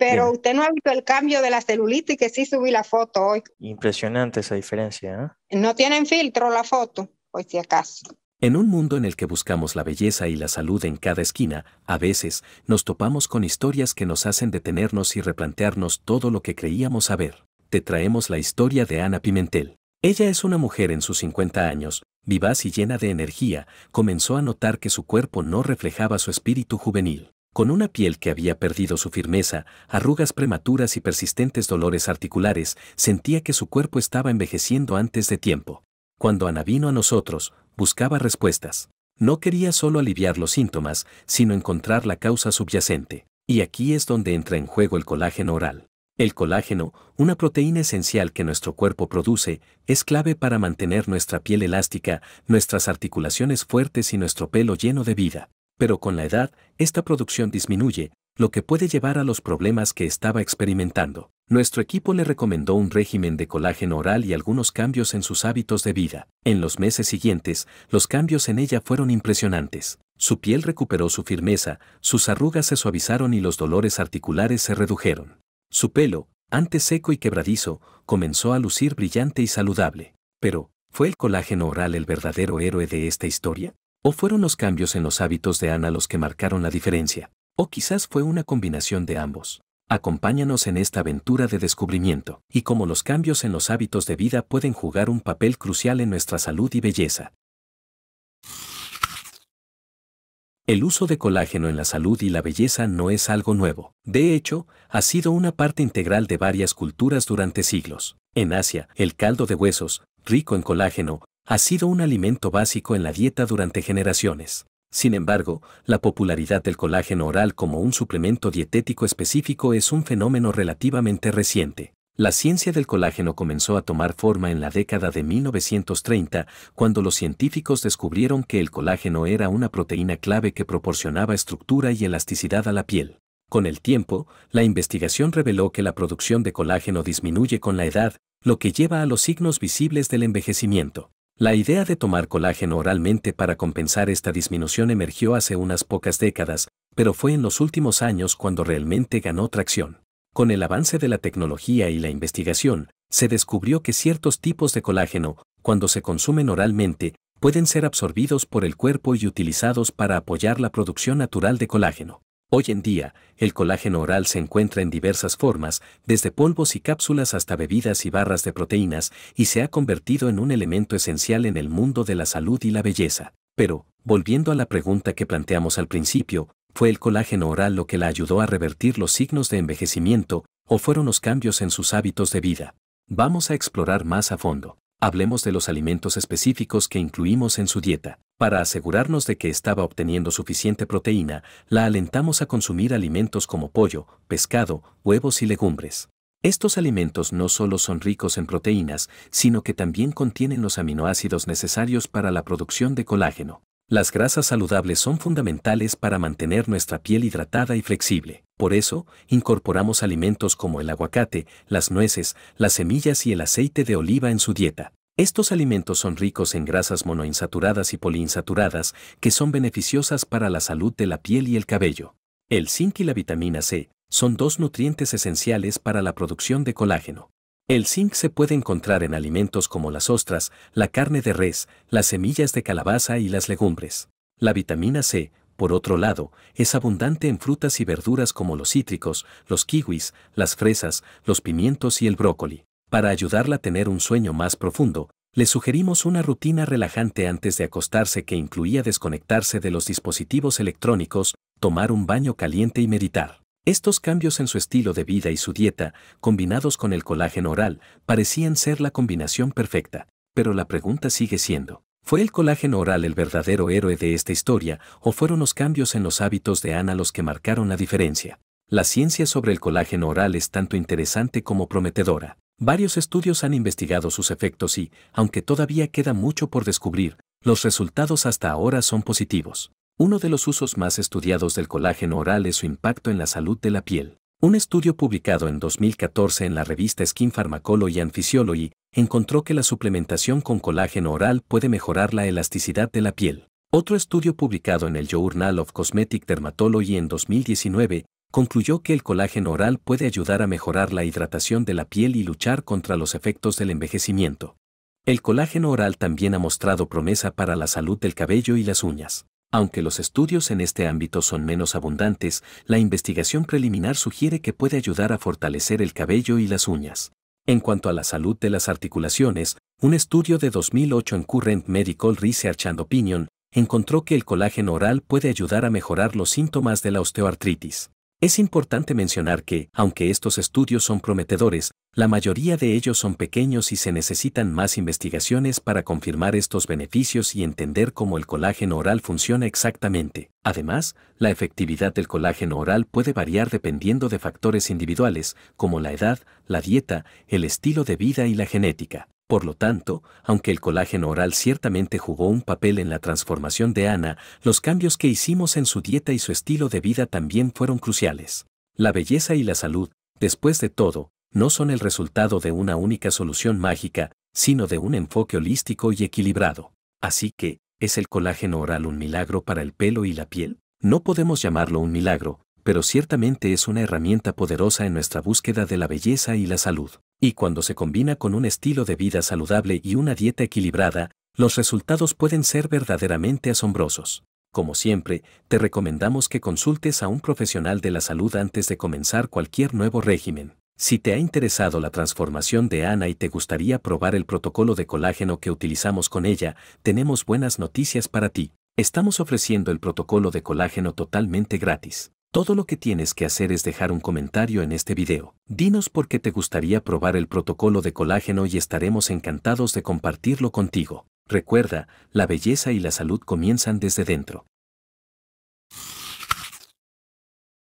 Pero usted no ha visto el cambio de la y que sí subí la foto hoy. Impresionante esa diferencia. ¿eh? No tienen filtro la foto, hoy si acaso. En un mundo en el que buscamos la belleza y la salud en cada esquina, a veces nos topamos con historias que nos hacen detenernos y replantearnos todo lo que creíamos saber. Te traemos la historia de Ana Pimentel. Ella es una mujer en sus 50 años, vivaz y llena de energía, comenzó a notar que su cuerpo no reflejaba su espíritu juvenil con una piel que había perdido su firmeza, arrugas prematuras y persistentes dolores articulares, sentía que su cuerpo estaba envejeciendo antes de tiempo. Cuando Ana vino a nosotros, buscaba respuestas. No quería solo aliviar los síntomas, sino encontrar la causa subyacente. Y aquí es donde entra en juego el colágeno oral. El colágeno, una proteína esencial que nuestro cuerpo produce, es clave para mantener nuestra piel elástica, nuestras articulaciones fuertes y nuestro pelo lleno de vida pero con la edad, esta producción disminuye, lo que puede llevar a los problemas que estaba experimentando. Nuestro equipo le recomendó un régimen de colágeno oral y algunos cambios en sus hábitos de vida. En los meses siguientes, los cambios en ella fueron impresionantes. Su piel recuperó su firmeza, sus arrugas se suavizaron y los dolores articulares se redujeron. Su pelo, antes seco y quebradizo, comenzó a lucir brillante y saludable. Pero, ¿fue el colágeno oral el verdadero héroe de esta historia? ¿O fueron los cambios en los hábitos de Ana los que marcaron la diferencia? ¿O quizás fue una combinación de ambos? Acompáñanos en esta aventura de descubrimiento y cómo los cambios en los hábitos de vida pueden jugar un papel crucial en nuestra salud y belleza. El uso de colágeno en la salud y la belleza no es algo nuevo. De hecho, ha sido una parte integral de varias culturas durante siglos. En Asia, el caldo de huesos, rico en colágeno, ha sido un alimento básico en la dieta durante generaciones. Sin embargo, la popularidad del colágeno oral como un suplemento dietético específico es un fenómeno relativamente reciente. La ciencia del colágeno comenzó a tomar forma en la década de 1930, cuando los científicos descubrieron que el colágeno era una proteína clave que proporcionaba estructura y elasticidad a la piel. Con el tiempo, la investigación reveló que la producción de colágeno disminuye con la edad, lo que lleva a los signos visibles del envejecimiento. La idea de tomar colágeno oralmente para compensar esta disminución emergió hace unas pocas décadas, pero fue en los últimos años cuando realmente ganó tracción. Con el avance de la tecnología y la investigación, se descubrió que ciertos tipos de colágeno, cuando se consumen oralmente, pueden ser absorbidos por el cuerpo y utilizados para apoyar la producción natural de colágeno. Hoy en día, el colágeno oral se encuentra en diversas formas, desde polvos y cápsulas hasta bebidas y barras de proteínas, y se ha convertido en un elemento esencial en el mundo de la salud y la belleza. Pero, volviendo a la pregunta que planteamos al principio, ¿fue el colágeno oral lo que la ayudó a revertir los signos de envejecimiento, o fueron los cambios en sus hábitos de vida? Vamos a explorar más a fondo. Hablemos de los alimentos específicos que incluimos en su dieta. Para asegurarnos de que estaba obteniendo suficiente proteína, la alentamos a consumir alimentos como pollo, pescado, huevos y legumbres. Estos alimentos no solo son ricos en proteínas, sino que también contienen los aminoácidos necesarios para la producción de colágeno. Las grasas saludables son fundamentales para mantener nuestra piel hidratada y flexible. Por eso, incorporamos alimentos como el aguacate, las nueces, las semillas y el aceite de oliva en su dieta. Estos alimentos son ricos en grasas monoinsaturadas y poliinsaturadas que son beneficiosas para la salud de la piel y el cabello. El zinc y la vitamina C son dos nutrientes esenciales para la producción de colágeno. El zinc se puede encontrar en alimentos como las ostras, la carne de res, las semillas de calabaza y las legumbres. La vitamina C, por otro lado, es abundante en frutas y verduras como los cítricos, los kiwis, las fresas, los pimientos y el brócoli. Para ayudarla a tener un sueño más profundo, le sugerimos una rutina relajante antes de acostarse que incluía desconectarse de los dispositivos electrónicos, tomar un baño caliente y meditar. Estos cambios en su estilo de vida y su dieta, combinados con el colágeno oral, parecían ser la combinación perfecta. Pero la pregunta sigue siendo, ¿fue el colágeno oral el verdadero héroe de esta historia o fueron los cambios en los hábitos de Ana los que marcaron la diferencia? La ciencia sobre el colágeno oral es tanto interesante como prometedora. Varios estudios han investigado sus efectos y, aunque todavía queda mucho por descubrir, los resultados hasta ahora son positivos. Uno de los usos más estudiados del colágeno oral es su impacto en la salud de la piel. Un estudio publicado en 2014 en la revista Skin Pharmacology and Physiology encontró que la suplementación con colágeno oral puede mejorar la elasticidad de la piel. Otro estudio publicado en el Journal of Cosmetic Dermatology en 2019 concluyó que el colágeno oral puede ayudar a mejorar la hidratación de la piel y luchar contra los efectos del envejecimiento. El colágeno oral también ha mostrado promesa para la salud del cabello y las uñas. Aunque los estudios en este ámbito son menos abundantes, la investigación preliminar sugiere que puede ayudar a fortalecer el cabello y las uñas. En cuanto a la salud de las articulaciones, un estudio de 2008 en Current Medical Research and Opinion encontró que el colágeno oral puede ayudar a mejorar los síntomas de la osteoartritis. Es importante mencionar que, aunque estos estudios son prometedores, la mayoría de ellos son pequeños y se necesitan más investigaciones para confirmar estos beneficios y entender cómo el colágeno oral funciona exactamente. Además, la efectividad del colágeno oral puede variar dependiendo de factores individuales, como la edad, la dieta, el estilo de vida y la genética. Por lo tanto, aunque el colágeno oral ciertamente jugó un papel en la transformación de Ana, los cambios que hicimos en su dieta y su estilo de vida también fueron cruciales. La belleza y la salud, después de todo, no son el resultado de una única solución mágica, sino de un enfoque holístico y equilibrado. Así que, ¿es el colágeno oral un milagro para el pelo y la piel? No podemos llamarlo un milagro, pero ciertamente es una herramienta poderosa en nuestra búsqueda de la belleza y la salud y cuando se combina con un estilo de vida saludable y una dieta equilibrada, los resultados pueden ser verdaderamente asombrosos. Como siempre, te recomendamos que consultes a un profesional de la salud antes de comenzar cualquier nuevo régimen. Si te ha interesado la transformación de Ana y te gustaría probar el protocolo de colágeno que utilizamos con ella, tenemos buenas noticias para ti. Estamos ofreciendo el protocolo de colágeno totalmente gratis. Todo lo que tienes que hacer es dejar un comentario en este video. Dinos por qué te gustaría probar el protocolo de colágeno y estaremos encantados de compartirlo contigo. Recuerda, la belleza y la salud comienzan desde dentro.